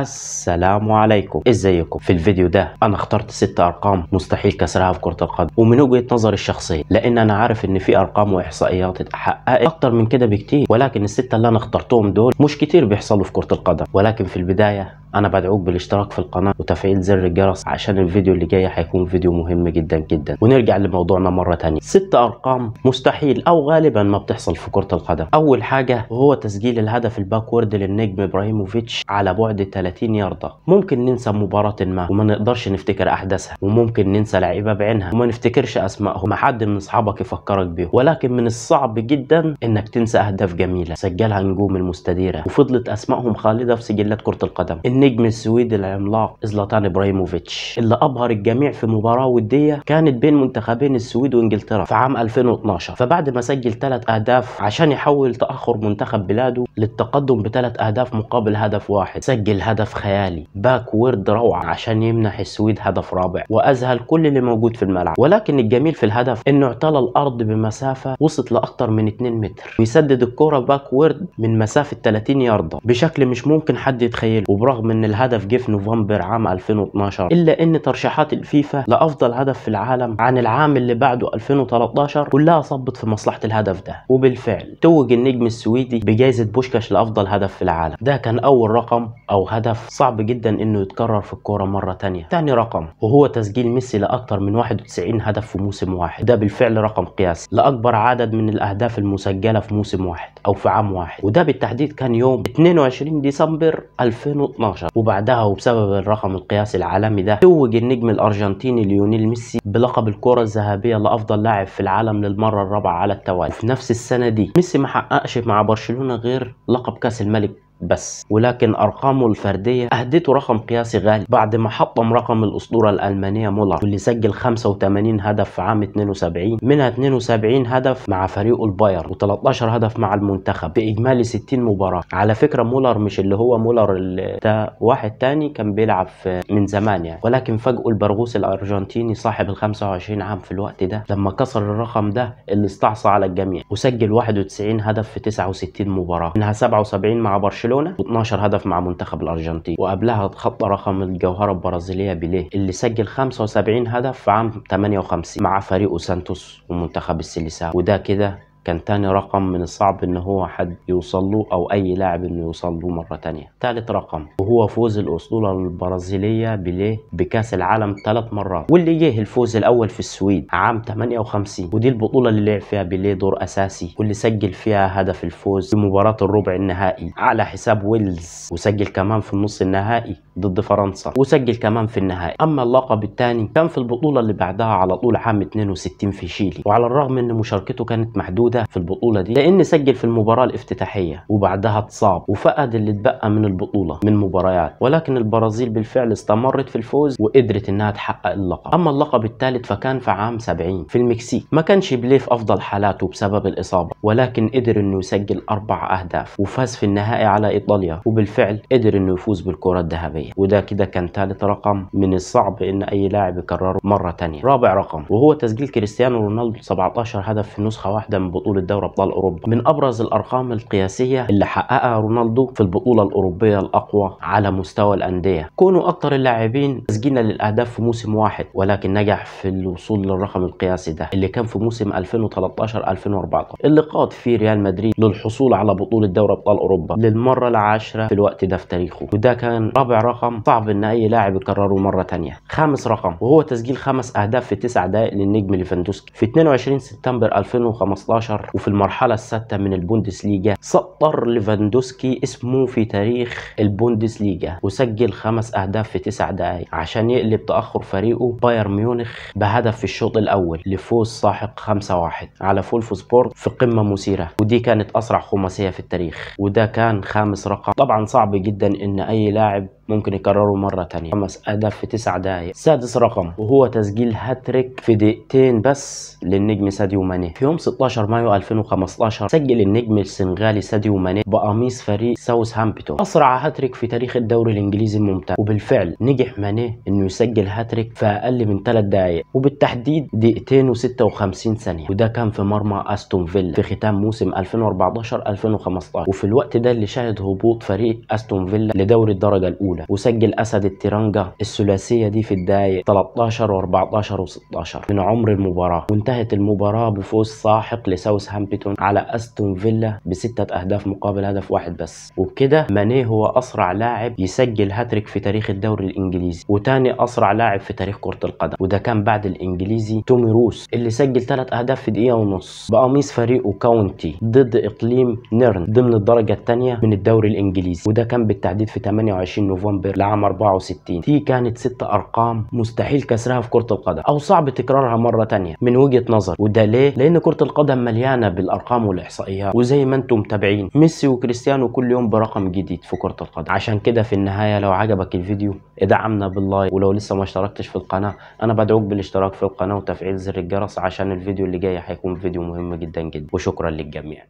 السلام عليكم ازيكم في الفيديو ده انا اخترت ست ارقام مستحيل كسرها في كره القدم ومن وجهه نظري الشخصيه لان انا عارف ان في ارقام واحصائيات اتحققت اكتر من كده بكتير ولكن السته اللي انا اخترتهم دول مش كتير بيحصلوا في كره القدم ولكن في البدايه انا بدعوك بالاشتراك في القناة وتفعيل زر الجرس عشان الفيديو اللي جاي هيكون فيديو مهم جدا جدا ونرجع لموضوعنا مرة تانية ست ارقام مستحيل او غالبا ما بتحصل في كرة القدم اول حاجة وهو تسجيل الهدف الباكورد للنجم ابراهيموفيتش على بعد 30 ياردة ممكن ننسى مباراة ما وما نقدرش نفتكر احداثها وممكن ننسى لعيبة بعينها وما نفتكرش اسمائهم حد من اصحابك يفكرك بيهم ولكن من الصعب جدا انك تنسى اهداف جميلة سجلها نجوم المستديرة وفضلت اسمائهم خالدة في سجلات كرة القدم النجم النجم السويدي العملاق زلاتان ابراهيموفيتش اللي ابهر الجميع في مباراه وديه كانت بين منتخبين السويد وانجلترا في عام 2012 فبعد ما سجل ثلاث اهداف عشان يحول تاخر منتخب بلاده للتقدم بثلاث اهداف مقابل هدف واحد سجل هدف خيالي باك ورد روعه عشان يمنح السويد هدف رابع واذهل كل اللي موجود في الملعب ولكن الجميل في الهدف انه اعتلى الارض بمسافه وصلت لاكثر من 2 متر ويسدد الكره باك ورد من مسافه 30 يارده بشكل مش ممكن حد يتخيله وبرغم ان الهدف جه في نوفمبر عام 2012 الا ان ترشيحات الفيفا لافضل هدف في العالم عن العام اللي بعده 2013 كلها صبت في مصلحه الهدف ده وبالفعل توج النجم السويدي بجائزه بوشكاش لافضل هدف في العالم ده كان اول رقم او هدف صعب جدا انه يتكرر في الكوره مره تانية تاني رقم وهو تسجيل ميسي لاكثر من 91 هدف في موسم واحد ده بالفعل رقم قياسي لاكبر عدد من الاهداف المسجله في موسم واحد او في عام واحد وده بالتحديد كان يوم 22 ديسمبر 2012 2012 وبعدها وبسبب الرقم القياسي العالمي ده توج النجم الارجنتيني ليونيل ميسي بلقب الكره الذهبيه لافضل لاعب في العالم للمره الرابعه على التوالي وفي نفس السنه دي ميسي ما حققش مع برشلونه غير لقب كاس الملك بس ولكن أرقامه الفردية أهدته رقم قياسي غالي بعد ما حطم رقم الأسطورة الألمانية مولر واللي سجل 85 هدف في عام 72 منها 72 هدف مع فريقه الباير و13 هدف مع المنتخب بإجمالي 60 مباراة على فكرة مولر مش اللي هو مولر اللي ده واحد تاني كان بيلعب من زمان يعني ولكن فاجئه البرغوث الأرجنتيني صاحب ال 25 عام في الوقت ده لما كسر الرقم ده اللي استعصى على الجميع وسجل 91 هدف في 69 مباراة منها 77 مع برشلونة برشلونه و12 هدف مع منتخب الارجنتين وقبلها خط رقم الجوهره البرازيليه بيليه اللي سجل 75 هدف في عام 58 مع فريقه سانتوس ومنتخب السيليساو وده كده كان تاني رقم من الصعب ان هو حد يوصل له او اي لاعب انه يوصل له مره تانية تالت رقم وهو فوز الاسطوله البرازيليه بيليه بكاس العالم ثلاث مرات واللي جه الفوز الاول في السويد عام 58 ودي البطوله اللي لعب فيها بيليه دور اساسي واللي سجل فيها هدف الفوز في مباراه الربع النهائي على حساب ويلز وسجل كمان في النص النهائي ضد فرنسا وسجل كمان في النهائي اما اللقب الثاني كان في البطوله اللي بعدها على طول عام 62 في شيلي وعلى الرغم ان مشاركته كانت محدوده ده في البطوله دي لان سجل في المباراه الافتتاحيه وبعدها اتصاب وفقد اللي اتبقى من البطوله من مباريات ولكن البرازيل بالفعل استمرت في الفوز وقدرت انها تحقق اللقب اما اللقب الثالث فكان في عام 70 في المكسيك ما كانش بليه في افضل حالاته بسبب الاصابه ولكن قدر انه يسجل اربع اهداف وفاز في النهائي على ايطاليا وبالفعل قدر انه يفوز بالكره الذهبيه وده كده كان ثالث رقم من الصعب ان اي لاعب يكرره مره ثانيه رابع رقم وهو تسجيل كريستيانو رونالدو 17 هدف في نسخه واحده من بطولة بطولة دوري ابطال اوروبا من ابرز الارقام القياسية اللي حققها رونالدو في البطولة الاوروبية الاقوى على مستوى الاندية كونوا أكثر اللاعبين تسجيلا للاهداف في موسم واحد ولكن نجح في الوصول للرقم القياسي ده اللي كان في موسم 2013 2014 اللي قاد فيه ريال مدريد للحصول على بطولة دوري ابطال اوروبا للمرة العاشرة في الوقت ده في تاريخه وده كان رابع رقم صعب ان اي لاعب يكرره مرة تانية خامس رقم وهو تسجيل خمس اهداف في تسع دقائق للنجم ليفاندوسكي في 22 سبتمبر 2015 16 وفي المرحلة السادسة من البوندسليجا سطر ليفاندوسكي اسمه في تاريخ البوندسليجا وسجل خمس أهداف في تسع دقايق عشان يقلب تأخر فريقه بايرن ميونخ بهدف في الشوط الأول لفوز ساحق 5-1 على فولفو سبورت في قمة مثيرة ودي كانت أسرع خماسية في التاريخ وده كان خامس رقم طبعا صعب جدا إن أي لاعب ممكن يكرره مرة ثانيه خمس أهداف في تسع دقايق سادس رقم وهو تسجيل هاتريك في دقيقتين بس للنجم ساديو ماني في يوم 16 مايو 2015 سجل النجم السنغالي ساديو ماني بقميص فريق ساوث هامبتون أسرع هاتريك في تاريخ الدوري الإنجليزي الممتاز وبالفعل نجح ماني إنه يسجل هاتريك في أقل من 3 دقايق وبالتحديد دقيقتين و56 ثانية وده كان في مرمى أستون فيلا في ختام موسم 2014 2015 وفي الوقت ده اللي شهد هبوط فريق أستون فيلا لدوري الدرجة الأولى الاولى وسجل اسد الترانجا الثلاثيه دي في الدقائق 13 و14 و16 من عمر المباراه وانتهت المباراه بفوز ساحق لساوث هامبتون على استون فيلا بسته اهداف مقابل هدف واحد بس وبكده ماني هو اسرع لاعب يسجل هاتريك في تاريخ الدوري الانجليزي وتاني اسرع لاعب في تاريخ كره القدم وده كان بعد الانجليزي تومي روس اللي سجل ثلاث اهداف في دقيقه ونص بقميص فريقه كاونتي ضد اقليم نيرن ضمن الدرجه الثانيه من الدوري الانجليزي وده كان بالتحديد في 28 نوفمبر نوفمبر لعام 64 دي كانت ست ارقام مستحيل كسرها في كره القدم او صعب تكرارها مره ثانيه من وجهه نظري وده ليه لان كره القدم مليانه بالارقام والاحصائيات وزي ما انتم متابعين ميسي وكريستيانو كل يوم برقم جديد في كره القدم عشان كده في النهايه لو عجبك الفيديو ادعمنا باللايك ولو لسه ما اشتركتش في القناه انا بدعوك بالاشتراك في القناه وتفعيل زر الجرس عشان الفيديو اللي جاي هيكون فيديو مهم جدا جدا وشكرا للجميع